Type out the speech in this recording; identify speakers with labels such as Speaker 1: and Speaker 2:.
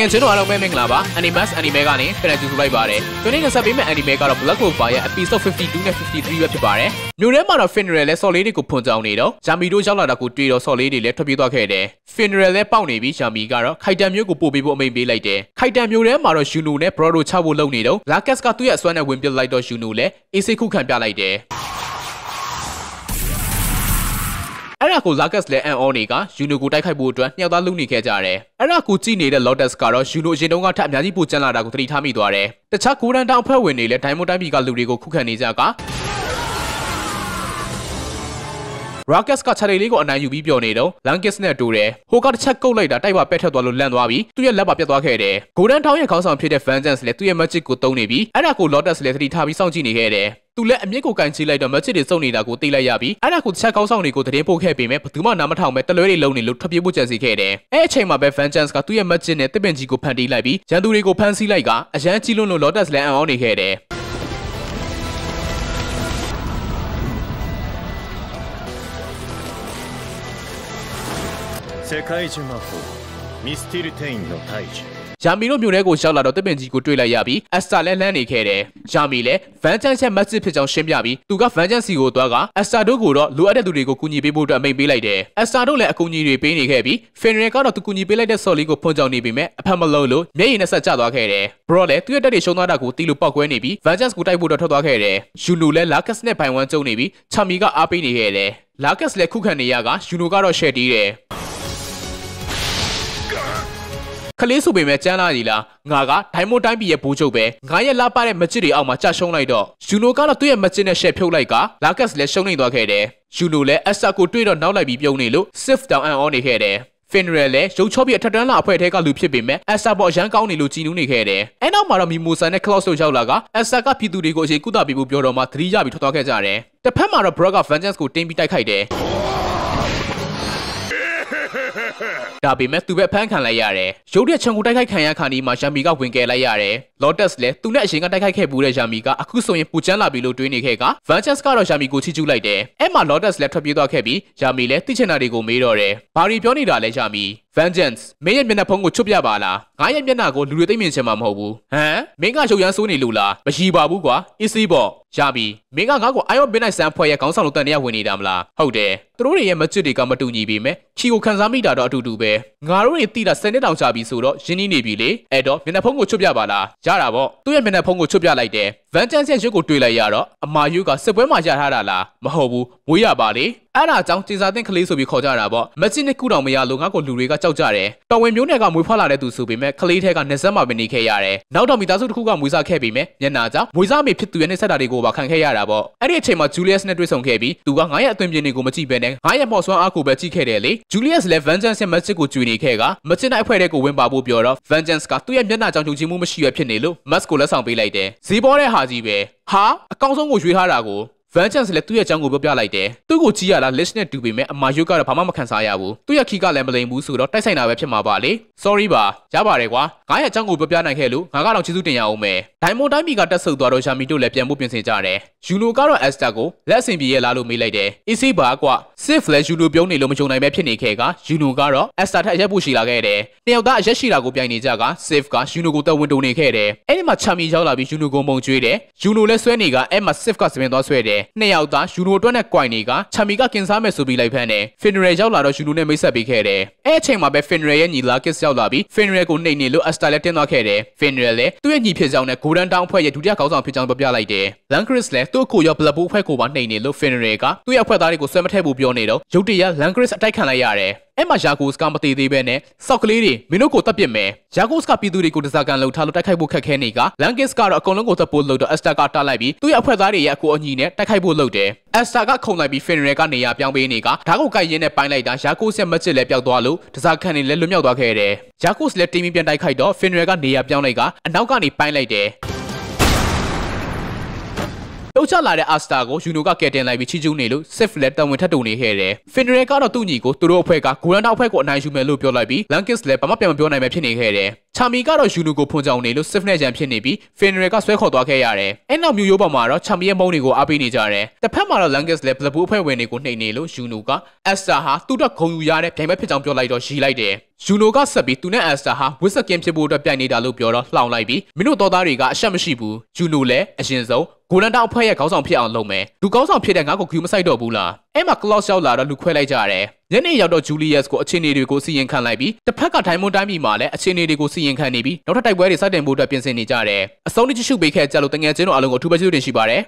Speaker 1: ငယ်ချင်းတို့အားလုံးပဲမင်္ဂလာပါ Animax Anime ကနေပြန်လည်ကြိုဆိုလိုက်ပါတယ်ဒီနေ့ကဆက်ပေးမယ့် Anime ကတော့ Black Clover ရဲ့ Episode 52နဲ့53ပဲဖြစ်ပါတယ်မြို့ထဲမှာတော့ Funeral လဲဆော်လေးတွေကိုဖွင့်ကြောင်နေတော့ဂျာမီတို့ရောက်လာတာကိုတွေ့တော့ဆော်လေးတွေလည်းထွက်ပြေးသွားခဲ့တယ် Funeral လဲပေါက်နေပြီးဂျာမီကတော့ခိုက်တန်မျိုးကိုပို့ပေးဖို့အမိန့်ပေးလိုက်တယ်ခိုက်တန်မျိုးထဲမှာတော့ Juno နဲ့ Brodo ချဖို့လုပ်နေတော့ Lacus ကသူ့ရဲ့အစွမ်းနဲ့ဝင်ပြလိုက်တော့ Juno လဲ AC ခုခံပြလိုက်တယ်ဒါကို Zarkus လည်းအန်အောနေက Juno ကိုတိုက်ခိုက်ဖို့အတွက်နှစ်ယောက်သားလုံနေခဲ့ကြတယ်။အဲ့ဒါကိုကြည့်နေတဲ့ Lotus ကတော့ Juno အရင်တုန်းကထပ်အများကြီးပိုကျန်လာတာကိုသတိထားမိသွားတယ်။တခြား Golden Dawn အဖွဲ့ဝင်တွေလည်း Diamond တိုင်းပြည်ကလူတွေကိုခုခံနေကြက Rockets ကခြေထိပ်လေးကိုအနိုင်ယူပြီးပျော်နေတော့ Lankis နဲ့တူတယ်ဟိုကတစ်ချက်ကုတ်လိုက်တာတိုက်ပါပက်ထွက်သွားလို့လန့်သွားပြီးသူ့ရဲ့လက်ပါပြတ်သွားခဲ့တယ် Golden Town ရဲ့ခေါင်းဆောင်ဖြစ်တဲ့ Vengeance လည်းသူ့ရဲ့ magic ကိုတုံးနေပြီးအဲ့ဒါကို Lotus လည်းသတိထားပြီးစောင့်ကြည့်နေခဲ့တယ်သူလည်းအမြင့်ကိုကန်ချီလိုက်တော့ magic တွေစုံနေတာကိုသိလိုက်ရပြီးအဲ့ဒါကိုတစ်ချက်ကောင်းဆောင်တွေကိုတည်င်းပို့ခဲ့ပေမဲ့ဘယ်သူမှနားမထောင်ပဲတလွဲတွေလုံးနေလို့ထွက်ပြေးဖို့ကြံစီခဲ့တယ်။အဲ့အချိန်မှာပဲ Vengeance ကသူ့ရဲ့ magic နဲ့တစ်ပင်ကြီးကိုဖန်တီးလိုက်ပြီးရန်သူတွေကိုဖမ်းဆီးလိုက်ကအရန်ကြီးလွန်းလို့ Lotus လည်းအံ့ဩနေခဲ့တယ်။世界中魔法ミスティルテインの大樹ယာမီတို့မြို့ထဲကိုရောက်လာတော့တပင်ကြီးကိုတွေ့လိုက်ရပြီးအက်စတာလည်းလမ်းနေခဲ့တယ်။ယာမီလည်းဗန်ချန်ချက်မက်စစ်ဖြစ်ကြောင်းရှင်းပြပြီးသူကဗန်ချန်စီကိုသွားကအက်စတာတို့ကိုတော့လိုအပ်တဲ့သူတွေကိုကူညီပေးဖို့အတွက်အမိန့်ပေးလိုက်တယ်။အက်စတာတို့လည်းအကူအညီတွေပေးနေခဲ့ပြီးဖင်ရယ်ကတော့သူကူညီပေးလိုက်တဲ့ဆော်လီကိုဖွင့်ကြောင်နေပေမဲ့အဖက်မလုံးလို့မျက်ရည်နဲ့ဆက်ကျသွားခဲ့တယ်။ဘရော့လည်းသူ့ရဲ့တက်တွေရှုံးသွားတာကိုတီးလို့ပောက်ကွဲနေပြီးဗန်ချန်စ်ကိုတိုက်ဖို့တော့ထွက်သွားခဲ့တယ်။ယူနိုလည်းလာကတ်စ်နဲ့ဘိုင်ဝမ်ကျုံနေပြီးချာမီကအားပေးနေခဲ့တယ်။လာကတ်စ်လည်းခုခံနေရကယူနိုကတော့ရှယ်တီးတယ်။ခလေးဆိုပေမဲ့ကျန်းလာကြီးလားငါကဒိုင်းမွန်တိုင်းပြည်ရဲ့ဘိုးချုပ်ပဲငါရဲ့လာပါတဲ့မချစ်တွေအောက်မှာကြာရှုံးလိုက်တော့ယူနိုကတော့သူ့ရဲ့မချစ်နဲ့ရှယ်ဖြုတ်လိုက်ကလာကတ်လည်းရှုံးနေသွားခဲ့တယ်ယူနိုလည်းအက်ဆာကိုတွေးတော့နောက်လိုက်ပြီးပြုံးနေလို့ sif down and on နေခဲ့တယ်ဖင်ရယ်လည်းရုပ်ချော့ပြီးအထက်တန်းလာအဖွဲ့ထဲကလူဖြစ်ပေမဲ့အက်ဆာပေါ်အရန်ကောင်းနေလို့ကြည်နူးနေခဲ့တယ်။အဲနောက်မှာတော့မီမိုဆန်နဲ့ကလော့စ်တို့ရောက်လာကအက်ဆာကပြည်သူတွေကိုအရင်ကုသပေးဖို့ပြောတော့မှသတိရပြီးထွက်သွားခဲ့ကြတယ်။တစ်ဖက်မှာတော့ဘရော့က Vengeance ကိုတင်းပြီးတိုက်ခိုက်တယ်။။ဒါပေမဲ့သူပဲဖမ်းခံလိုက်ရတယ်။ရုတ်ရက်ချန်ကိုတိုက်ခိုက်ခံရခါနီးမှာယာမီကဝင်ကယ်လိုက်ရတယ်။ Lotus လည်းသူနဲ့အရင်ကတိုက်ခိုက်ခဲ့ဘူးတဲ့ယာမီကအခုဆိုရင်ပူချမ်းလာပြီလို့တွေးနေခဲ့က Ventus ကတော့ယာမီကိုချီကျူးလိုက်တယ်။အဲ့မှာ Lotus လည်းထွက်ပြေးသွားခဲ့ပြီးယာမီလည်းသိချင်တာတွေကိုမေးတော့တယ်။ဘာတွေပြောနေတာလဲယာမီ။ Vengeance မင်းရဲ့မျက်နှာဖုံးကိုချွတ်ပြပါလားငါရဲ့မျက်နှာကိုလူတွေသိမြင်ချင်မှာမဟုတ်ဘူးဟမ်မင်းကရုပ်ရမ်းစိုးနေလို့လားမရှိပါဘူးကွာ easy ပေါ့ရပြီမင်းကငါ့ကို Iron Midnight Sun ဖွဲ့ရဲ့ခေါင်းဆောင်လို့တန်တရားဝင်နေတာမလားဟုတ်တယ်သူတို့တွေရဲ့မကျွတ်တွေကမတူညီပေမဲ့ချီကိုခံစားမိတာတော့အတူတူပဲငါတို့တွေတိတာစနစ်တောင်ချပြီဆိုတော့ရင်းနှီးနေပြီလေအဲ့တော့မျက်နှာဖုံးကိုချွတ်ပြပါလားရတာပေါ့သူ့ရဲ့မျက်နှာဖုံးကိုချွတ်ပြလိုက်တယ် Vengeance ရဲ့ရုပ်ကိုတွေ့လိုက်ရတော့အမာယုကစစ်ပွဲမှာရထားတာလားမဟုတ်ဘူးမွေးရပါလေအဲ့ဒါကြောင့်တေစာသင့်ကလေးဆိုပြီးခေါ်ကြတာပေါ့မချစ်နှစ်ခုတောင်မရလို့ငါ့ကိုလူတွေကကြောက်ကြတယ်တော်ဝင်မျိုးနယ်ကမွေးဖွားလာတဲ့သူဆိုပေမဲ့ကလေးထဲကနေဆက်မှာပဲနေခဲ့ရတယ်နောက်တော့မိသားစုတစ်ခုကမွေးစားခဲ့ပြီးမယ်ညနာကျမွေးစားမိဖြစ်သူရဲ့နေဆက်တာတွေကိုပါခံခဲ့ရတာပေါ့အဲ့ဒီအချိန်မှာဂျူလီယက်စ်နဲ့တွေ့ဆုံခဲ့ပြီးသူကငါရဲ့အသွင်ပြင်တွေကိုမကြည့်ဘဲနဲ့ငါရဲ့မော်ဆွမ်းအားကိုပဲကြည့်ခဲ့တယ်လေဂျူလီယက်စ်လည်း Vengeance ရဲ့ Magic ကိုကျွေနေခဲ့ကမချစ်နိုင်အဖွဲတဲ့ကိုဝင်ပါဖို့ပြောတော့ Vengeance ကသူ့ရဲ့မျက်နှာကြောင့်ယုံကြည်မှုမရှိရဖြစ်နေလို့ Mask ကိုလက်ဆောင်ပေးလိုက်တယ်ဈေးပေါ်တဲ့ဟာကြီးပဲဟာအကောင်းဆုံးကိုရွေးထားတာကို Van Chance လည်းသူ့ရဲ့အကြောင်းကိုပြောပြလိုက်တယ်။သူ့ကိုကြည့်ရလား list နဲ့တူပေမဲ့အမာယုတ်ကတော့ဘာမှမခံစားရဘူး။သူ့ရဲ့ခီကလည်းမလိမ်ဘူးဆိုတော့တိုက်ဆိုင်တာပဲဖြစ်မှာပါလေ။ Sorry ပါ။ရပါတယ်ကွာ။ငါရဲ့အကြောင်းကိုပြောပြနိုင်ခဲ့လို့ငါကတော့ကျေးဇူးတင်ရအောင်မယ်ဒိုင်မွန်တိုင်းပြည်ကတက်ဆုပ်သွားတော့ရှာမီတို့လည်းပြန်ဖို့ပြင်ဆင်ကြတယ်ယူနိုကတော့အက်စတာကိုလက်ဆင်ပြေရဲ့လားလို့မေးလိုက်တယ်အီစီဘာကွာစစ်ဖလက်ယူနိုပြုံးနေလို့မကြုံနိုင်ပဲဖြစ်နေခဲ့ကယူနိုကတော့အက်စတာထက်အရက်ဖို့ရှိလာခဲ့တယ်တယောက်သားအရက်ရှိတာကိုပြိုင်နေကြကစစ်ကယူနိုကိုတက်ဝင်တုံနေခဲ့တယ်အဲ့ဒီမှာချာမီရောက်လာပြီးယူနိုကိုမုံကျွေးတယ်ယူနိုလည်းဆွဲနေကအဲ့မှာစစ်ကစပင်သွားဆွဲတယ်နှစ်ယောက်သားယူနိုအတွက်နဲ့ကွိုင်နေကချာမီကကင်စားမယ်ဆိုပြီးလိုက်ဖမ်းတယ်ဖင်နရယ်ရောက်လာတော့ယူနိုနဲ့မိတ်ဆက်ပေးခဲ့တယ်အဲ့အချိန်မှာပဲဖင်နရယ်ရဲ့ညီလာကစ်ရောက်လာပြီးဖင်နရယ်ကိုနှိမ်နေလို့အက်စတာလည်းတင်းသွားခဲ့တယ်ဖင်နရယ်လည်းသူ့ရဲ့ညီဖြစ်ကြောင်းနဲ့ကိုရန်တောင်းအဖွဲ့ရဲ့ဒုတိယခေါင်းဆောင်ဖြစ်ကြောင်းပြောပြလိုက်တယ်။လန်ခရစ်လည်းသူ့ကိုရောဘလက်ဘူးအဖွဲ့ကိုပါနှိမ်နေလို့ဖင်နရယ်ကသူ့ရဲ့အဖွဲ့သားတွေကိုဆွဲမထည့်ဘူးပြောနေတော့ရုတ်တရက်လန်ခရစ်အတိုက်ခံလိုက်ရတယ်။အဲ့မှာယာကိုစ်ကမတည်သေးပဲနဲ့စောက်ကလေးတွေမင်းတို့ကိုတတ်ပစ်မယ်ယာကိုစ်ကပြည်သူတွေကိုတစားကန်လှုပ်ထားလို့တိုက်ခိုက်ဖို့ခက်ခဲနေကလန်ကစ်ကတော့အကုန်လုံးကိုသတ်ဖို့လှုပ်တော့အက်စတာကတားလိုက်ပြီးသူ့ရဲ့အဖွဲ့သားတွေရဲ့အကူအညီနဲ့တိုက်ခိုက်ဖို့လှုပ်တယ်အက်စတာကခုန်လိုက်ပြီးဖင်နယ်ကနေရာပြောင်းပေးနေကဓာတ်ကိုကိုက်ရင်းနဲ့ပိုင်းလိုက်တာယာကိုစ်ရဲ့မက်ချစ်လည်းပျောက်သွားလို့တစားကန်တွေလည်းလွတ်မြောက်သွားခဲ့တယ်ယာကိုစ်လည်းတင်းပြီးပြန်တိုက်ခိုက်တော့ဖင်နယ်ကနေရာပြောင်းလိုက်ကအနောက်ကနေပိုင်းလိုက်တယ်တုတ်ချလာတဲ့အာစတာကိုယူနိုကကယ်တင်လိုက်ပြီးချီကျူးနေလို့ safe လက်တံဝင်ထပ်တုံနေခဲ့တယ်ဖင်ဒရယ်ကတော့သူ့ညီကိုသူတို့အဖွဲ့ကဂူရန်တောက်အဖွဲ့ကိုအနိုင်ယူမယ်လို့ပြောလိုက်ပြီးလန်ကစ်လည်းဘာမှပြန်မပြောနိုင်ပဲဖြစ်နေခဲ့တယ်ချာမီကတော့ယူနိုကိုဖွင့်ကြောင်နေလို့ safe နဲ့ကြံဖြစ်နေပြီးဖင်ဒရယ်ကဆွဲခေါ်သွားခဲ့ရတယ်အဲနောက်မျိုးရိုးပေါ်မှာတော့ချာမီရဲ့မုန်းတွေကိုအားပေးနေကြတယ်တစ်ဖက်မှာတော့လန်ကစ်လည်းဘလဘူအဖွဲ့ဝင်တွေကိုနှိမ်နေလို့ယူနိုကအက်စတာဟာသူ့အတွက်ဂုံယူရတဲ့ပြိုင်ပွဲဖြစ်ကြောင်းပြောလိုက်တော့ရီလိုက်တယ်ယူနိုကဆက်ပြီးသူနဲ့အန်စတာဟာဝစ်ဆက်ကင်ဖြစ်ဖို့အတွက်ပြိုင်နေတာလို့ပြောတော့လှောင်လိုက်ပြီးမင်းတို့တော်သားတွေကအရှက်မရှိဘူးယူနိုလည်းအရင်ဆုံးဂိုလန်တောင်အဖွဲ့ရဲ့ခေါင်းဆောင်ဖြစ်အောင်လုပ်မယ်သူခေါင်းဆောင်ဖြစ်တဲ့ငါ့ကိုဂူမဆိုင်တော့ဘူးလားအဲ့မှာကလော့စ်ရောက်လာတော့လူခွဲလိုက်ကြရတယ်ညနေရောက်တော့ဂျူလီယက်စ်ကိုအခြေအနေတွေကိုစီရင်ခံလိုက်ပြီးတစ်ဖက်ကထိုင်မွန်းတိုင်းပြည်မှာလည်းအခြေအနေတွေကိုစီရင်ခံနေပြီးနောက်ထပ်တိုက်ပွဲတွေစတင်ဖို့အတွက်ပြင်ဆင်နေကြတယ်အဆုံးတစ်ချက်ရှုပ်ပေးခဲ့ကြလို့တငယ်ချင်းတို့အလုံးကိုအထူးပဲကျေးဇူးတင်ရှိပါတယ်